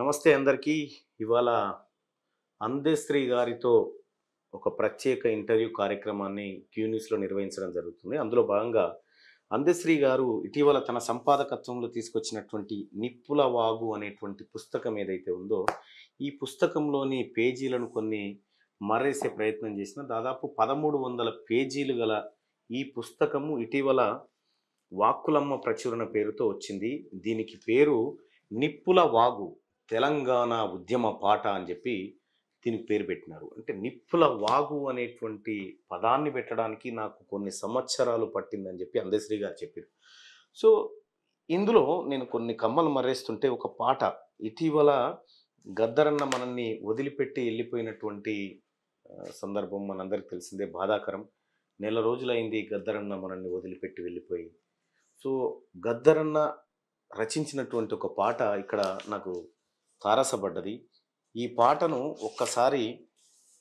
నమస్తే అందరికీ ఇవాళ అందేశ్రీ గారితో ఒక ప్రత్యేక ఇంటర్వ్యూ కార్యక్రమాన్ని క్యూన్యూస్లో నిర్వహించడం జరుగుతుంది అందులో భాగంగా అందేశ్రీ గారు ఇటీవల తన సంపాదకత్వంలో తీసుకొచ్చినటువంటి నిప్పుల వాగు అనేటువంటి పుస్తకం ఏదైతే ఉందో ఈ పుస్తకంలోని పేజీలను కొన్ని మరేసే ప్రయత్నం చేసిన దాదాపు పదమూడు వందల పేజీలు గల ఈ పుస్తకము ఇటీవల వాక్కులమ్మ ప్రచురణ పేరుతో వచ్చింది దీనికి పేరు నిప్పుల వాగు తెలంగాణ ఉద్యమ పాట అని చెప్పి దీనికి పేరు పెట్టినారు అంటే నిప్పుల వాగు అనేటువంటి పదాన్ని పెట్టడానికి నాకు కొన్ని సంవత్సరాలు పట్టిందని చెప్పి అందశ్రీ గారు చెప్పారు సో ఇందులో నేను కొన్ని కమ్మలు మర్రేస్తుంటే ఒక పాట ఇటీవల గద్దరన్న మనల్ని వదిలిపెట్టి వెళ్ళిపోయినటువంటి సందర్భం మనందరికి తెలిసిందే బాధాకరం నెల రోజులైంది గద్దరన్న మనల్ని వదిలిపెట్టి వెళ్ళిపోయి సో గద్దరన్న రచించినటువంటి ఒక పాట ఇక్కడ నాకు తారసపడ్డది ఈ పాటను ఒక్కసారి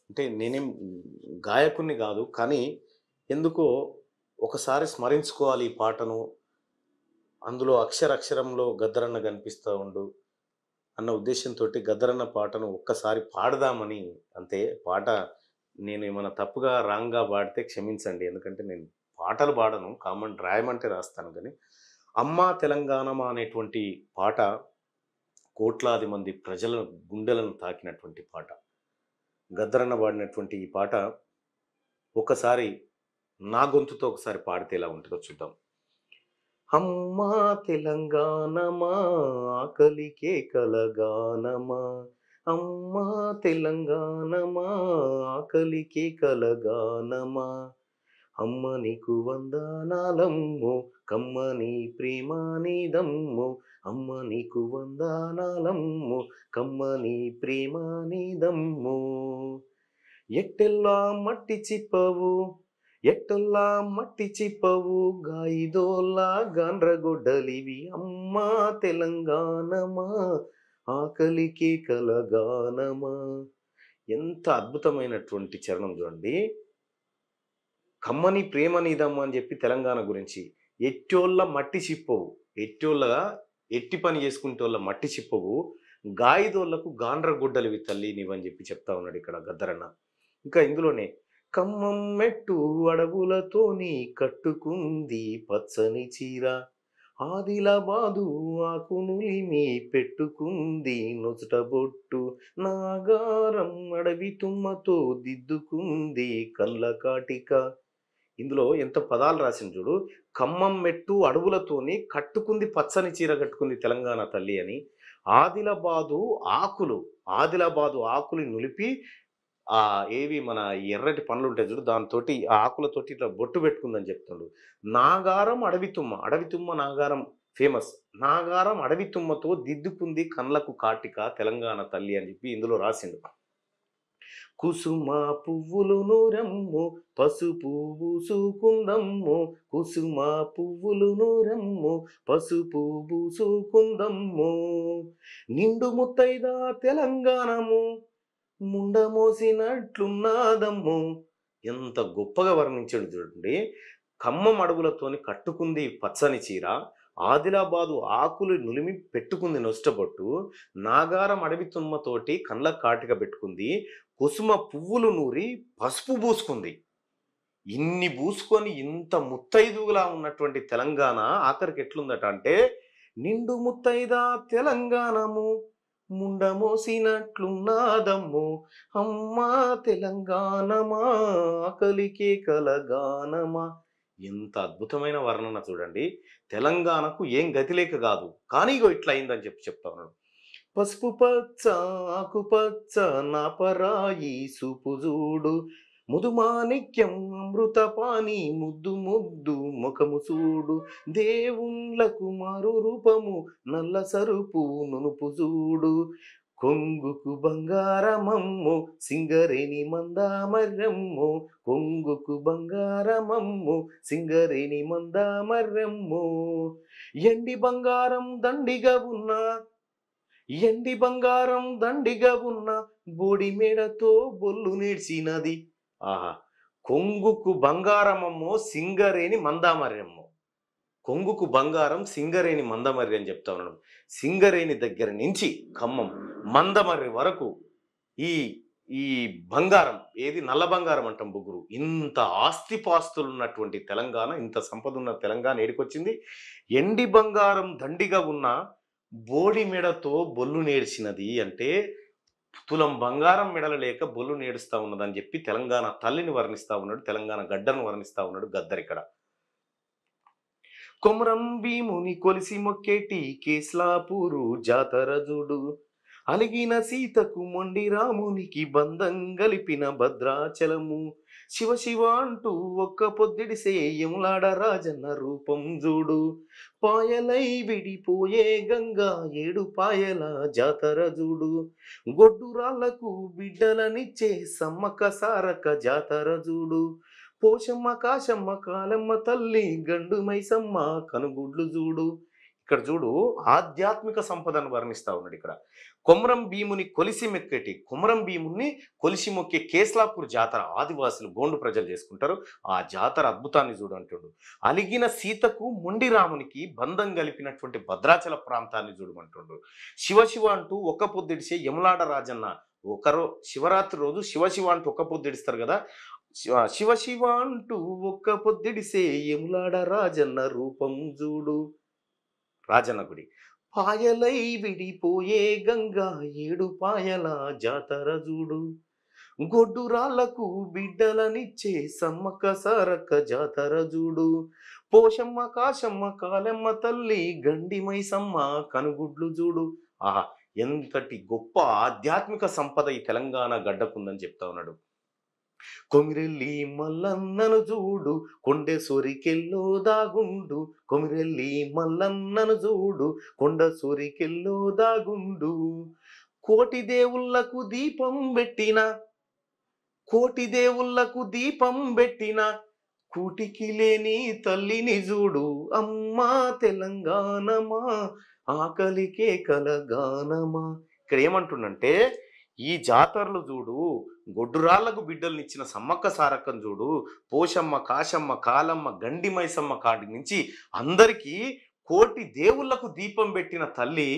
అంటే నేనేం గాయకుణ్ణి కాదు కానీ ఎందుకో ఒకసారి స్మరించుకోవాలి ఈ పాటను అందులో అక్షరక్షరంలో గద్దరన్న కనిపిస్తూ ఉండు అన్న ఉద్దేశంతో గద్దరన్న పాటను ఒక్కసారి పాడదామని అంతే పాట నేను ఏమైనా తప్పుగా రాంగ్గా పాడితే క్షమించండి ఎందుకంటే నేను పాటలు పాడను కామన్ రాయమంటే రాస్తాను కానీ అమ్మ తెలంగాణమా అనేటువంటి పాట కోట్లాది మంది ప్రజల గుండెలను తాకినటువంటి పాట గద్దరన్న పాడినటువంటి ఈ పాట ఒకసారి నా గొంతుతో ఒకసారి పాడితే ఎలా ఉంటుందో చూద్దాం అమ్మా తెలంగాణమా ఆకలికే కలగానమా అమ్మా తెలంగాణమా ఆకలికే కలగానమా అమ్మ నీకు వందనాలమ్మో కమ్మ నీ ప్రేమ నీదమ్మో అమ్మ నీకు కమ్మ కమ్మని ప్రేమ నీదమ్ము ఎట్టెల్లా మట్టి చిప్పవు ఎట్టెల్లా మట్టి చిప్పవు గాయిదోల్లా గాండ్రగొడ్డలివి అమ్మా తెలంగాణమా ఆకలికి కలగానమా ఎంత అద్భుతమైనటువంటి చరణం చూడండి కమ్మని ప్రేమ నీదమ్మ అని చెప్పి తెలంగాణ గురించి ఎట్టోళ్ళ మట్టి చిప్పవు ఎట్టోళ్ళగా ఎట్టి పని చేసుకుంటే వాళ్ళ మట్టి చిప్పవు గాయదోళ్లకు గాండ్రగుడ్డలు తల్లి నీవని చెప్పి చెప్తా ఉన్నాడు ఇక్కడ గద్దరన్న ఇంకా ఇందులోనే కమ్మం మెట్టు అడవులతోని కట్టుకుంది పచ్చని చీర ఆదిలాబాదు ఆకునులిని పెట్టుకుంది బొట్టు నాగారం అడవి తుమ్మతో దిద్దుకుంది కళ్ళ కాటిక ఇందులో ఎంత పదాలు రాసిన చూడు ఖమ్మం మెట్టు అడవులతోని కట్టుకుంది పచ్చని చీర కట్టుకుంది తెలంగాణ తల్లి అని ఆదిలాబాదు ఆకులు ఆదిలాబాదు ఆకులు నులిపి ఆ ఏవి మన ఎర్రటి పండ్లు ఉంటాయి చూడు దానితోటి ఆ ఆకులతోటి ఇట్లా బొట్టు పెట్టుకుందని చెప్తుండ్రు నాగారం అడవితుమ్మ అడవితుమ్మ నాగారం ఫేమస్ నాగారం అడవితుమ్మతో దిద్దుకుంది కళ్ళకు కాటిక తెలంగాణ తల్లి అని చెప్పి ఇందులో రాసిండు కుసుమ పువ్వులు నూరమ్ము పసుపు బూసుకుందమ్ము కుసుమ పువ్వులు నూరమ్ము పసుపు బూసుకుందమ్ము నిండు ముత్తైదా తెలంగాణము ముండమోసినట్లున్నాదమ్ము ఎంత గొప్పగా వర్ణించాడు చూడండి కమ్మ అడవులతోని కట్టుకుంది పచ్చని చీర ఆదిలాబాదు ఆకులు నులిమి పెట్టుకుంది నష్టపట్టు నాగారం అడవి తుమ్మతోటి కళ్ళ కాటిక పెట్టుకుంది కుసుమ పువ్వులు నూరి పసుపు పూసుకుంది ఇన్ని పూసుకొని ఇంత ముత్తైదుగులా ఉన్నటువంటి తెలంగాణ ఆఖరికి ఎట్లుందట అంటే నిండు ముత్తైదా తెలంగాణము ముండమోసినట్లున్నాదమ్ము అమ్మా తెలంగాణమా ఆకలికే కలగానమా ఎంత అద్భుతమైన వర్ణన చూడండి తెలంగాణకు ఏం గతిలేక కాదు కానీ ఇగో ఇట్లా అయిందని చెప్పి చెప్తా ఉన్నాడు పసుపు పచ్చ ఆకుపచ్చ నాపరాయి సుపుజూడు ముదుమాణిక్యం అమృతపాని ముద్దు ముద్దు ముఖము చూడు దేవుళ్ళకు మరు రూపము నల్ల సరుపు నునుపు చూడు కొంగుకు బంగారమమ్ము సింగరేణి మందామర్రమ్ము కొంగుకు బంగారమమ్ము సింగరేణి మందామర్రమ్ము ఎండి బంగారం దండిగా ఉన్నా ఎండి బంగారం దండిగా ఉన్న బోడి మేడతో బొల్లు నేర్చినది ఆహా కొంగుకు బంగారమమ్మో సింగరేణి మందామర్రమ్ము కొంగుకు బంగారం సింగరేణి మందమర్రి అని చెప్తా ఉన్నాడు సింగరేణి దగ్గర నుంచి ఖమ్మం మందమర్రి వరకు ఈ ఈ బంగారం ఏది నల్ల బంగారం అంటాం బుగురు ఇంత ఆస్తిపాస్తులు ఉన్నటువంటి తెలంగాణ ఇంత సంపద ఉన్న తెలంగాణ ఏడికొచ్చింది ఎండి బంగారం దండిగా ఉన్న బోడి మెడతో బొల్లు నేర్చినది అంటే తులం బంగారం మెడలు లేక బొల్లు నేడుస్తూ ఉన్నదని చెప్పి తెలంగాణ తల్లిని వర్ణిస్తూ ఉన్నాడు తెలంగాణ గడ్డను వర్ణిస్తూ ఉన్నాడు గద్దరిక్కడ కొమరం భీముని కొలిసి మొక్కేటి కేస్లాపూరు జాతరజుడు అలిగిన సీతకు మొండి రామునికి బంధం గలిపిన భద్రాచలము శివ శివ అంటూ ఒక్క పొద్దుడి సేయములాడ రాజన్న రూపం చూడు పాయలై విడిపోయే గంగా ఏడు పాయల జాతర చూడు గొడ్డురాళ్లకు బిడ్డలనిచ్చే సమ్మక సారక జాతర చూడు పోషమ్మ కాశమ్మ కాలమ్మ తల్లి గండు మైసమ్మ కనుగుడ్లు చూడు ఇక్కడ చూడు ఆధ్యాత్మిక సంపదను వర్ణిస్తా ఉన్నాడు ఇక్కడ కొమరం భీముని కొలిసి మెక్కటి కొమరం భీముని కొలిసి మొక్కే కేస్లాపూర్ జాతర ఆదివాసులు గోండు ప్రజలు చేసుకుంటారు ఆ జాతర అద్భుతాన్ని చూడు అంటుడు అలిగిన సీతకు ముండి రామునికి బంధం కలిపినటువంటి భద్రాచల ప్రాంతాన్ని చూడమంటుండు శివశివ అంటూ ఒక పొద్దుడిసే యములాడ రాజన్న ఒకరో శివరాత్రి రోజు శివ శివ అంటూ ఒక పొద్దుడిస్తారు కదా శివ శివ శివ అంటూ ఒక్క పొద్దుడి ఎములాడ రాజన్న రూపం చూడు రాజన్న గుడి పాయలై విడిపోయే గంగా ఏడు పాయల జాతర చూడు గొడ్డు రాళ్లకు బిడ్డలనిచ్చే సమ్మక సారక జాతర చూడు పోషమ్మ కాశమ్మ కాలమ్మ తల్లి గండి మైసమ్మ కనుగుడ్లు చూడు ఆహా ఎంతటి గొప్ప ఆధ్యాత్మిక సంపద ఈ తెలంగాణ గడ్డకుందని చెప్తా ఉన్నాడు కొమిరెల్లి మల్లన్నను చూడు కొండ సొరికెల్లో దాగుండు కొమిరెల్లి మల్లన్నను చూడు కొండ సొరికెల్లో దాగుండు కోటి దేవుళ్లకు దీపం పెట్టిన కోటి దేవుళ్లకు దీపం పెట్టిన కూటికి లేని తల్లిని చూడు అమ్మా తెలంగాణమా ఆకలికే కలగానమా ఇక్కడ ఏమంటుండంటే ఈ జాతరలు చూడు గొడ్డురాళ్లకు బిడ్డల్ని ఇచ్చిన సమ్మక్క సారక్కం చూడు పోషమ్మ కాశమ్మ కాలమ్మ గండి మైసమ్మ కాడి నుంచి అందరికీ కోటి దేవుళ్లకు దీపం పెట్టిన తల్లి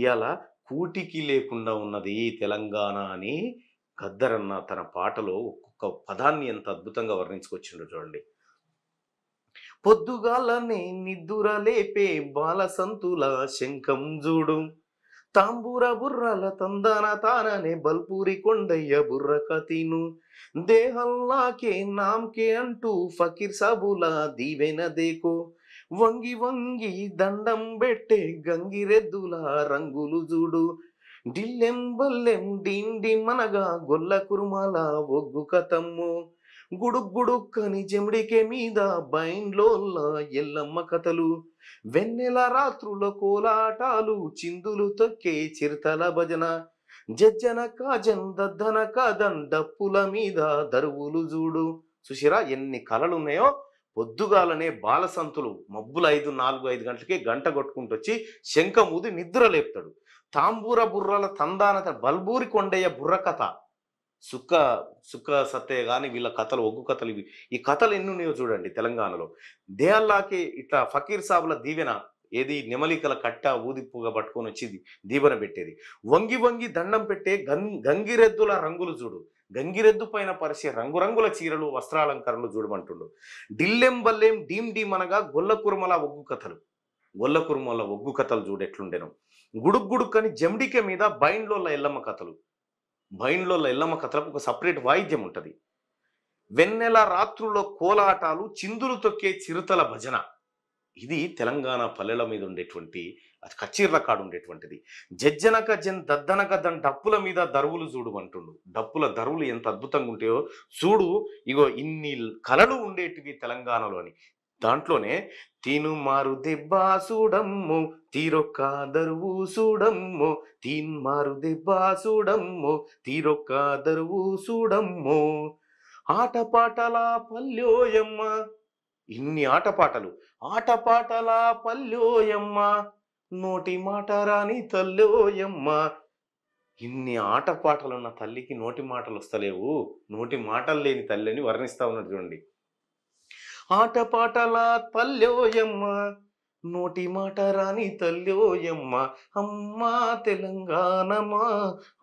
ఇవాళ కూటికి లేకుండా ఉన్నది తెలంగాణ అని గద్దరన్న తన పాటలో ఒక్కొక్క పదాన్ని ఎంత అద్భుతంగా వర్ణించుకొచ్చిండు చూడండి పొద్దుగాలనే నిద్దుర లేపే బాలసంతుల శంఖం చూడు తాంబూర బుర్రల తందన తాననే బల్పూరి కొండయ్య బుర్ర కతిను దేహల్లాకే నామ్కే అంటూ ఫకీర్ సబుల దీవెన దేకో వంగి వంగి దండం పెట్టే గంగిరెద్దుల రంగులు చూడు డిల్లెం బల్లెం డిండి మనగా గొల్ల కురుమాల ఒగ్గు కతమ్ము గుడుగ్గుడుక్కని గుడుక్కని జమిడికే మీద బైండ్లోల్లా ఎల్లమ్మ కథలు వెన్నెల రాత్రుల కోలాటాలు చిందులు తొక్కే చిరుతల భజన జజ్జన కాజన్ దద్దన కాదన్ డప్పుల మీద దరువులు చూడు సుశిరా ఎన్ని కళలు ఉన్నాయో పొద్దుగాలనే బాలసంతులు మబ్బుల ఐదు నాలుగు ఐదు గంటలకి గంట కొట్టుకుంటూ వచ్చి శంఖమూది నిద్ర లేపుతాడు తాంబూర బుర్రల తందానత బల్బూరి కొండయ్య బుర్రకథ సుక్క సుక్క సత్తే కానీ వీళ్ళ కథలు ఒగ్గు కథలు ఇవి ఈ కథలు ఎన్ని ఉన్నాయో చూడండి తెలంగాణలో దేహల్లాకి ఇట్లా ఫకీర్ సాబుల దీవెన ఏది నెమలికల కట్ట ఊదిపుగా పట్టుకొని వచ్చేది దీవెన పెట్టేది వంగి వంగి దండం పెట్టే గం గంగిరెద్దుల రంగులు చూడు గంగిరెద్దు పైన పరిచే రంగురంగుల చీరలు వస్త్రాలంకరణలు చూడమంటుండు డిల్లెం బల్లెం డీం డీమ్ అనగా గొల్ల కురుమల ఒగ్గు కథలు గొల్ల కురుమల ఒగ్గు కథలు చూడెట్లుండెను గుడుక్ గుడుక్ జమ్డిక మీద బైండ్లోళ్ళ ఎల్లమ్మ కథలు బైండ్లో ఎల్లమ్మ కథలకు ఒక సపరేట్ వాయిద్యం ఉంటుంది వెన్నెల రాత్రుల్లో కోలాటాలు చిందులు తొక్కే చిరుతల భజన ఇది తెలంగాణ పల్లెల మీద ఉండేటువంటి అది కచ్చీర్ల కాడు ఉండేటువంటిది జజ్జనక జన్ దద్దనక దన్ డప్పుల మీద దరువులు చూడు అంటుండు డప్పుల దరువులు ఎంత అద్భుతంగా ఉంటాయో చూడు ఇగో ఇన్ని కళలు ఉండేటివి తెలంగాణలోని దాంట్లోనే తిను మారు దెబ్బా చూడమ్ము తీరొక్క దరువు చూడమ్ము తిన్ మారు దెబ్బా చూడమ్ము తీరొక్క దరువు చూడమ్ము ఆటపాటల పల్లోయమ్మ ఇన్ని ఆటపాటలు ఆటపాటల పల్లోయమ్మ నోటి మాట రాని తల్లోయమ్మ ఇన్ని ఆటపాటలు ఉన్న తల్లికి నోటి మాటలు వస్తలేవు నోటి మాటలు లేని తల్లి అని వర్ణిస్తా ఉన్నాడు చూడండి ఆటపాటల తల్లోయమ్మ నోటి మాట రాని తల్లోయమ్మ అమ్మా తెలంగాణమా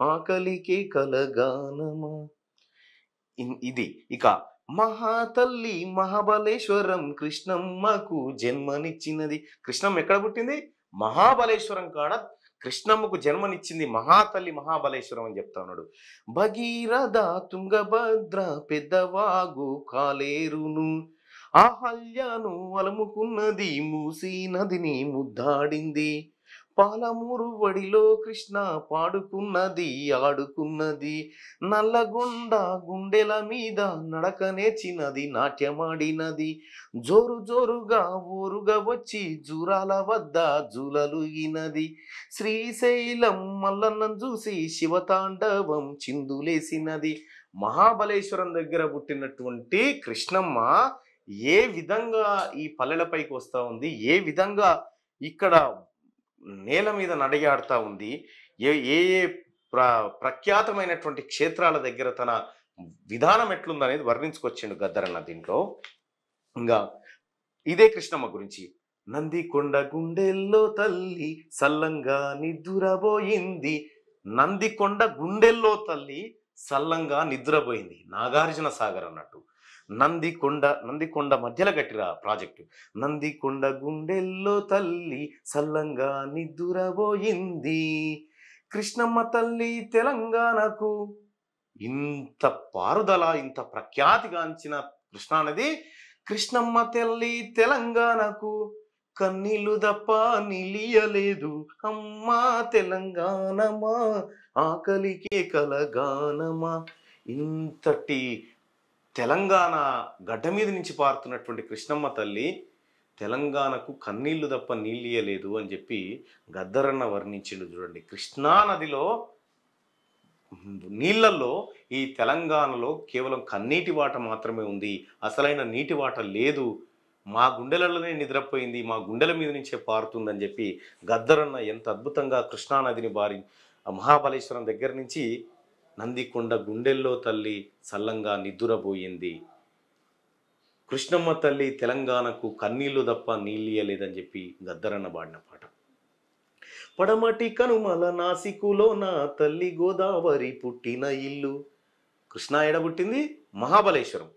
ఆకలికి కలగానమా ఇది ఇక మహాతల్లి మహాబలేశ్వరం కృష్ణమ్మకు జన్మనిచ్చినది కృష్ణమ్మ ఎక్కడ పుట్టింది మహాబలేశ్వరం కాడ కృష్ణమ్మకు జన్మనిచ్చింది మహాతల్లి మహాబలేశ్వరం అని చెప్తా ఉన్నాడు భగీరథ తుంగభద్ర పెద్దవాగు కాలేరును ఆహల్యను అలముకున్నది మూసి నదిని ముద్దాడింది పాలమూరు వడిలో కృష్ణ పాడుకున్నది ఆడుకున్నది నల్లగొండ గుండెల మీద నడక నేర్చినది నాట్యమాడినది జోరు జోరుగా ఊరుగా వచ్చి జూరాల వద్ద జూలలుగినది శ్రీశైలం మల్లన్నం చూసి శివతాండవం చిందులేసినది మహాబలేశ్వరం దగ్గర పుట్టినటువంటి కృష్ణమ్మ ఏ విధంగా ఈ పల్లెలపైకి వస్తూ ఉంది ఏ విధంగా ఇక్కడ నేల మీద నడగాడుతూ ఉంది ఏ ఏ ఏ ప్ర ప్రఖ్యాతమైనటువంటి క్షేత్రాల దగ్గర తన విధానం ఎట్లుందనేది వర్ణించుకొచ్చిండు గద్దరన్న దీంట్లో ఇంకా ఇదే కృష్ణమ్మ గురించి నందికొండ గుండెల్లో తల్లి సల్లంగా నిద్రబోయింది నందికొండ గుండెల్లో తల్లి సల్లంగా నిద్రపోయింది నాగార్జున సాగర్ అన్నట్టు నందికొండ నందికొండ మధ్యలో కట్టిన ప్రాజెక్టు నందికొండ గుండెల్లో తల్లి సల్లంగా నిద్దురబోయింది కృష్ణమ్మ తల్లి తెలంగాణకు ఇంత పారుదల ఇంత ప్రఖ్యాతిగాంచిన కృష్ణానది కృష్ణమ్మ తల్లి తెలంగాణకు కన్నీళ్ళు తప్ప నిలియలేదు అమ్మా తెలంగాణమా ఆకలికే కలగానమా ఇంతటి తెలంగాణ గడ్డ మీద నుంచి పారుతున్నటువంటి కృష్ణమ్మ తల్లి తెలంగాణకు కన్నీళ్లు తప్ప నీళ్ళియలేదు అని చెప్పి గద్దరన్న వర్ణించిండు చూడండి కృష్ణానదిలో నీళ్లలో ఈ తెలంగాణలో కేవలం కన్నీటి వాట మాత్రమే ఉంది అసలైన నీటి వాట లేదు మా గుండెలలోనే నిద్రపోయింది మా గుండెల మీద నుంచే పారుతుందని చెప్పి గద్దరన్న ఎంత అద్భుతంగా కృష్ణానదిని బారి మహాబలేశ్వరం దగ్గర నుంచి నందికొండ గుండెల్లో తల్లి సల్లంగా నిద్దురబోయింది కృష్ణమ్మ తల్లి తెలంగాణకు కన్నీళ్లు తప్ప నీళ్ళియలేదని చెప్పి గద్దరన్న పాడిన పాట పడమటి కనుమల నాసికులో నా తల్లి గోదావరి పుట్టిన ఇల్లు కృష్ణ ఎడబుట్టింది మహాబలేశ్వరం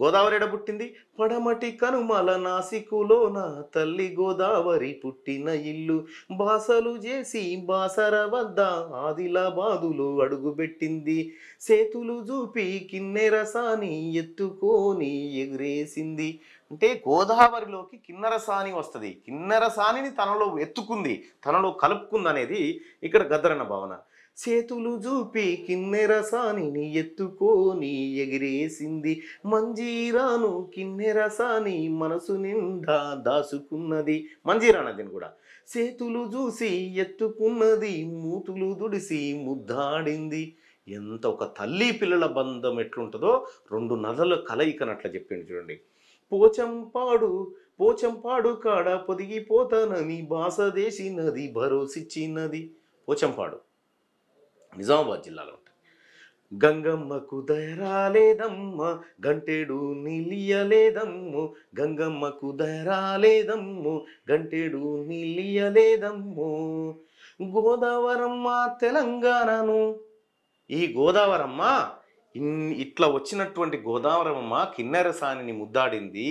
గోదావరి ఎడ పుట్టింది పడమటి కనుమల నాసికులో నా తల్లి గోదావరి పుట్టిన ఇల్లు బాసలు చేసి బాసర వద్ద ఆదిలాబాదులో అడుగుబెట్టింది సేతులు చూపి కిన్నెరసాని ఎత్తుకొని ఎగిరేసింది అంటే గోదావరిలోకి కిన్నెరసాని వస్తుంది కిన్నరసానిని తనలో ఎత్తుకుంది తనలో కలుపుకుంది అనేది ఇక్కడ గద్దరణ భావన చేతులు చూపి కిన్నెరసాని ఎత్తుకోని ఎగిరేసింది మంజీరాను కిన్నెరసాని మనసు నిండా దాసుకున్నది మంజీరాన దీని కూడా చేతులు చూసి ఎత్తుకున్నది మూతులు దుడిసి ముద్దాడింది ఎంత ఒక తల్లి పిల్లల బంధం ఎట్లుంటుందో రెండు నదుల కలయికనట్లా చెప్పింది చూడండి పోచంపాడు పోచంపాడు కాడ పొదిగిపోతానని భాష దేశినది భరోసిచ్చినది పోచంపాడు నిజామాబాద్ జిల్లాలో ఉంటుంది గంగమ్మకు దయరాలేదమ్మ గంటేడు నిలియలేదమ్ము గంగమ్మకు దయరాలేదమ్ము గంటేడు నిలియలేదమ్ము గోదావరమ్మ తెలంగాణను ఈ గోదావరమ్మ ఇట్లా వచ్చినటువంటి గోదావరమ్మ కిన్నెరసానిని ముద్దాడింది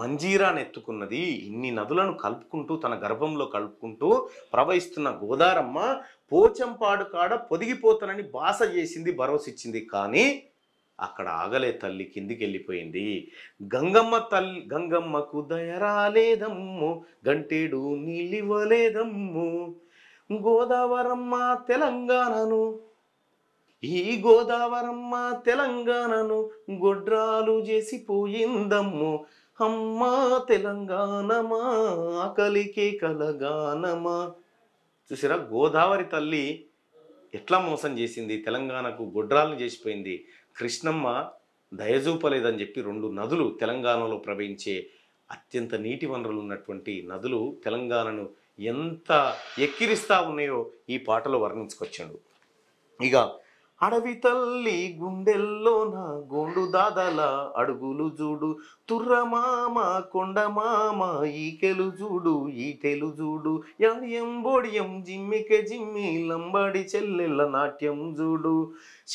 మంజీరాని ఎత్తుకున్నది ఇన్ని నదులను కలుపుకుంటూ తన గర్భంలో కలుపుకుంటూ ప్రవహిస్తున్న గోదారమ్మ పోచంపాడు కాడ పొదిగిపోతానని బాస చేసింది భరోసిచ్చింది కానీ అక్కడ ఆగలే తల్లి కిందికి వెళ్ళిపోయింది గంగమ్మ తల్లి గంగమ్మకు దయరాలేదమ్ము గంటేడు నిలివలేదమ్ము గోదావరమ్మ తెలంగాణను ఈ గోదావరమ్మ తెలంగాణను గొడ్రాలు చేసిపోయిందమ్ము అమ్మా తెలంగాణమా ఆకలికే కలగానమా చూసారా గోదావరి తల్లి ఎట్లా మోసం చేసింది తెలంగాణకు గొడ్రాలను చేసిపోయింది కృష్ణమ్మ దయజూపలేదని చెప్పి రెండు నదులు తెలంగాణలో ప్రవహించే అత్యంత నీటి వనరులు ఉన్నటువంటి నదులు తెలంగాణను ఎంత ఎక్కిరిస్తా ఉన్నాయో ఈ పాటలో వర్ణించుకొచ్చాడు ఇక అడవి తల్లి గుండెల్లోన గోండు దాదల అడుగులు చూడు తుర్రమామ కొండమామ ఈకెలు చూడు ఈటెలు చూడు యాయం బోడియం జిమ్మిక జిమ్మి లంబాడి చెల్లెళ్ళ నాట్యం చూడు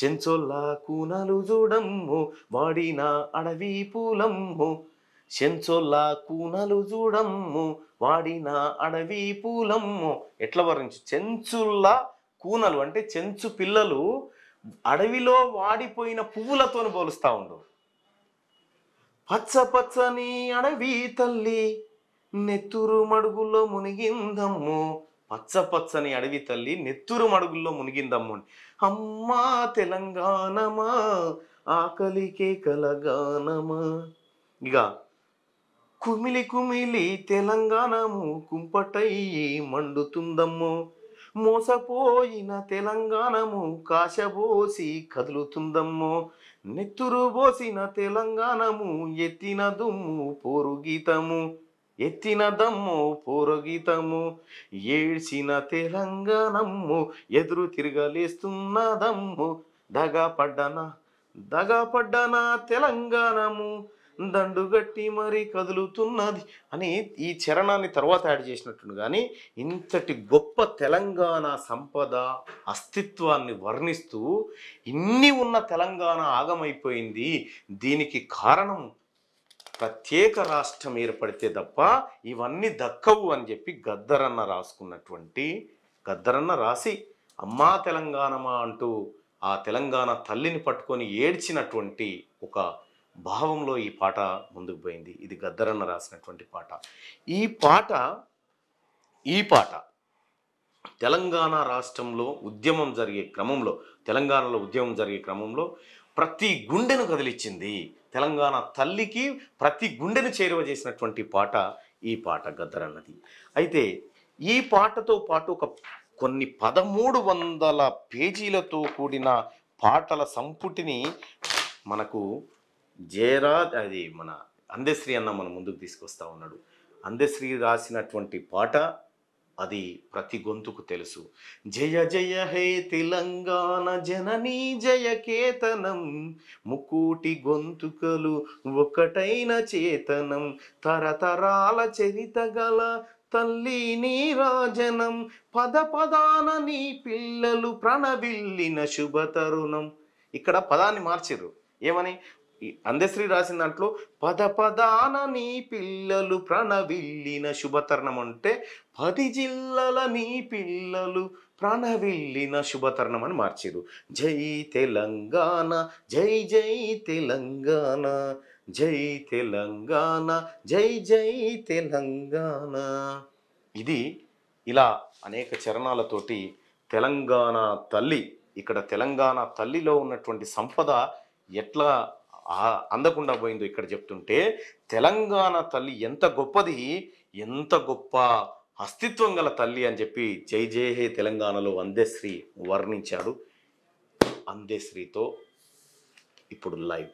చెంచొల్ల కూనలు చూడమ్ము వాడిన అడవి పూలమ్ము చెంచొల్ల కూనలు చూడమ్ము వాడిన అడవి పూలమ్ము ఎట్లా వర్ణించు చెంచుల్లా కూనలు అంటే చెంచు పిల్లలు అడవిలో వాడిపోయిన పువ్వులతో పోలుస్తా ఉండు పచ్చ పచ్చని అడవి తల్లి నెత్తురు మడుగుల్లో మునిగిందమ్ము పచ్చ పచ్చని అడవి తల్లి నెత్తురు మడుగుల్లో మునిగిందమ్ము అమ్మా తెలంగాణమా ఆకలికే కలగానమా ఇక కుమిలి కుమిలి తెలంగాణము కుంపటయ్యి మండుతుందమ్మో మోసపోయిన తెలంగాణము కాశబోసి కదులుతుందమ్మో నెత్తురు పోసిన తెలంగాణము ఎత్తిన దుమ్ము పోరుగీతము ఎత్తిన దమ్ము పూరగీతము ఏడ్చిన తెలంగాణమ్ము ఎదురు తిరగలేస్తున్నదమ్ము దగపడ్డన దగపడ్డన తెలంగాణము దండుగట్టి మరీ కదులుతున్నది అని ఈ చరణాన్ని తర్వాత యాడ్ చేసినట్టు కానీ ఇంతటి గొప్ప తెలంగాణ సంపద అస్తిత్వాన్ని వర్ణిస్తూ ఇన్ని ఉన్న తెలంగాణ ఆగమైపోయింది దీనికి కారణం ప్రత్యేక రాష్ట్రం ఏర్పడితే తప్ప ఇవన్నీ దక్కవు అని చెప్పి గద్దరన్న రాసుకున్నటువంటి గద్దరన్న రాసి అమ్మా తెలంగాణమా అంటూ ఆ తెలంగాణ తల్లిని పట్టుకొని ఏడ్చినటువంటి ఒక భావంలో ఈ పాట ముందుకు పోయింది ఇది గద్దరన్న రాసినటువంటి పాట ఈ పాట ఈ పాట తెలంగాణ రాష్ట్రంలో ఉద్యమం జరిగే క్రమంలో తెలంగాణలో ఉద్యమం జరిగే క్రమంలో ప్రతి గుండెను కదిలిచ్చింది తెలంగాణ తల్లికి ప్రతి గుండెను చేరువ చేసినటువంటి పాట ఈ పాట గద్దరన్నది అయితే ఈ పాటతో పాటు ఒక కొన్ని పదమూడు వందల పేజీలతో కూడిన పాటల సంపుటిని మనకు జయరాజ్ అది మన అందశ్రీ అన్న మన ముందుకు తీసుకొస్తా ఉన్నాడు అందశ్రీ రాసినటువంటి పాట అది ప్రతి గొంతుకు తెలుసు జయ జయ హే తెలంగాణ జననీ జయ కేతనం ముక్കൂటి గొంతుకలు ఒకటైన చేతనం తరతరాల చరిత గల తల్లి నీ రాజనం పద పదాన నీ పిల్లలు ప్రణవిల్లిన శుభ తరుణం ఇక్కడ పదాన్ని మార్చిర్రు ఏమని అందశ్రీ రాసిన దాంట్లో పద పదాన నీ పిల్లలు ప్రణవిల్లిన శుభతరణం అంటే పది జిల్లల నీ పిల్లలు ప్రాణవిల్లిన శుభతరణం అని మార్చిరు జై తెలంగాణ జై జై తెలంగాణ జై తెలంగాణ జై జై తెలంగాణ ఇది ఇలా అనేక చరణాలతోటి తెలంగాణ తల్లి ఇక్కడ తెలంగాణ తల్లిలో ఉన్నటువంటి సంపద ఎట్లా అందకుండా పోయిందో ఇక్కడ చెప్తుంటే తెలంగాణ తల్లి ఎంత గొప్పది ఎంత గొప్ప అస్తిత్వం గల తల్లి అని చెప్పి జై జయ హే తెలంగాణలో అందేశ్రీ వర్ణించాడు అందేశ్రీతో ఇప్పుడు లైవ్